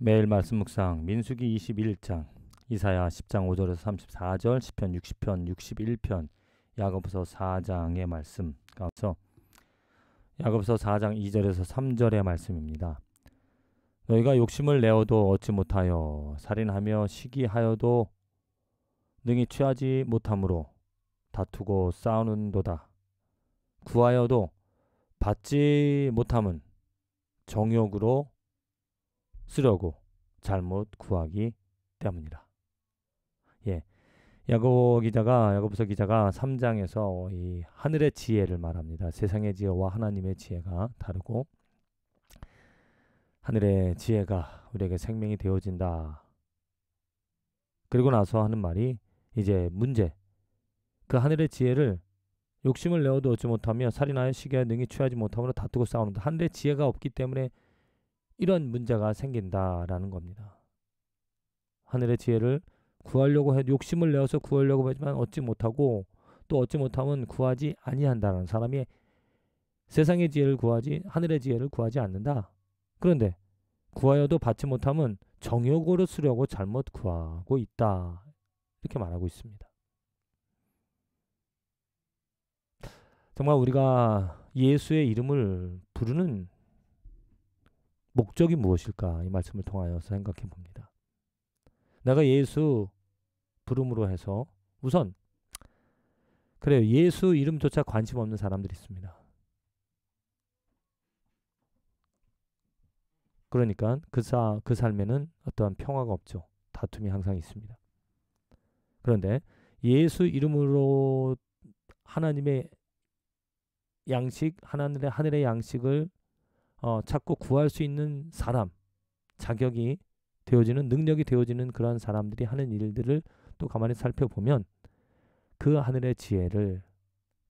매일 말씀 묵상 민수기 21장 이사야 10장 5절에서 34절 1 0편 60편 61편 야고보서 4장의 말씀 가서 야고보서 4장 2절에서 3절의 말씀입니다. 너희가 욕심을 내어도 얻지 못하여 살인하며 시기하여도 능히 취하지 못함으로 다투고 싸우는도다. 구하여도 받지 못함은 정욕으로 쓰려고 잘못 구하기 때문이라. 예. 야고 기자가 야고보서 기자가 3장에서 이 하늘의 지혜를 말합니다. 세상의 지혜와 하나님의 지혜가 다르고 하늘의 지혜가 우리에게 생명이 되어진다. 그리고 나서 하는 말이 이제 문제. 그 하늘의 지혜를 욕심을 내어도 얻지 못하며 살인하여 시기하여 능히 취하지 못하므로 다투고 싸우는데 하늘의 지혜가 없기 때문에 이런 문제가 생긴다라는 겁니다. 하늘의 지혜를 구하려고 해 욕심을 내어서 구하려고 하지만 얻지 못하고 또 얻지 못하면 구하지 아니한다는 사람이 세상의 지혜를 구하지 하늘의 지혜를 구하지 않는다. 그런데 구하여도 받지 못하면 정욕으로 쓰려고 잘못 구하고 있다. 이렇게 말하고 있습니다. 정말 우리가 예수의 이름을 부르는 목적이 무엇일까 이 말씀을 통하여서 생각해 봅니다. 내가 예수 부름으로 해서 우선 그래요. 예수 이름조차 관심 없는 사람들이 있습니다. 그러니까 그, 사, 그 삶에는 어떠한 평화가 없죠. 다툼이 항상 있습니다. 그런데 예수 이름으로 하나님의 양식, 하나님의 하늘의 양식을 어, 찾고 구할 수 있는 사람, 자격이 되어지는 능력이 되어지는 그러한 사람들이 하는 일들을 또 가만히 살펴보면 그 하늘의 지혜를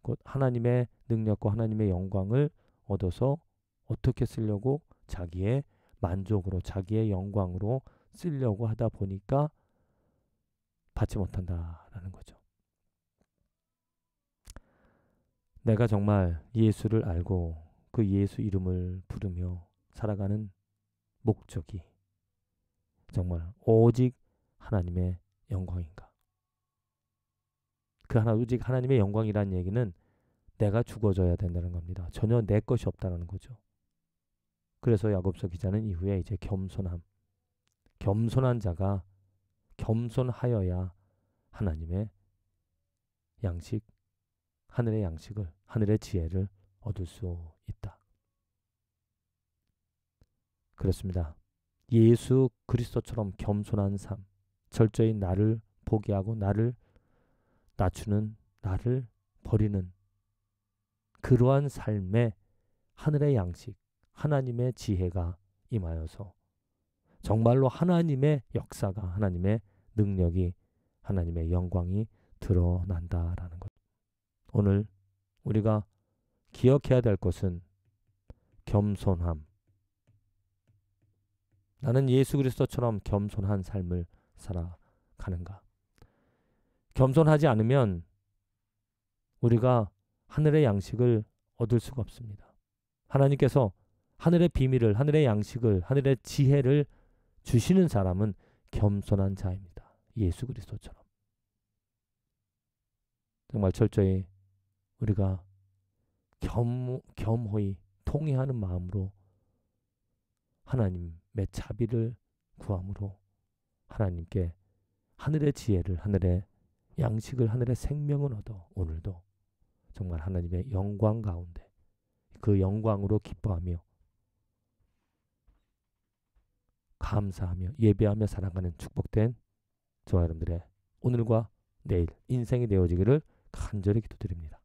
곧 하나님의 능력과 하나님의 영광을 얻어서 어떻게 쓰려고 자기의 만족으로 자기의 영광으로 쓰려고 하다 보니까 받지 못한다라는 거죠. 내가 정말 예수를 알고 그 예수 이름을 부르며 살아가는 목적이 정말 오직 하나님의 영광인가. 그 하나 오직 하나님의 영광이라는 얘기는 내가 죽어져야 된다는 겁니다. 전혀 내 것이 없다는 거죠. 그래서 야곱서 기자는 이후에 이제 겸손함, 겸손한 자가 겸손하여야 하나님의 양식, 하늘의 양식을, 하늘의 지혜를 얻을 수 있다. 그렇습니다. 예수 그리스도처럼 겸손한 삶, 철저히 나를 포기하고 나를 낮추는 나를 버리는 그러한 삶에 하늘의 양식, 하나님의 지혜가 임하여서 정말로 하나님의 역사가 하나님의 능력이 하나님의 영광이 드러난다라는 것. 오늘 우리가 기억해야 될 것은 겸손함. 나는 예수 그리스도처럼 겸손한 삶을 살아가는가? 겸손하지 않으면 우리가 하늘의 양식을 얻을 수가 없습니다. 하나님께서 하늘의 비밀을, 하늘의 양식을, 하늘의 지혜를 주시는 사람은 겸손한 자입니다. 예수 그리스도처럼. 정말 철저히 우리가 겸, 겸허히 통해하는 마음으로 하나님의 자비를 구함으로 하나님께 하늘의 지혜를, 하늘의 양식을, 하늘의 생명을 얻어 오늘도 정말 하나님의 영광 가운데 그 영광으로 기뻐하며 감사하며 예배하며 살아가는 축복된 저와 여러분들의 오늘과 내일 인생이 되어지기를 간절히 기도드립니다.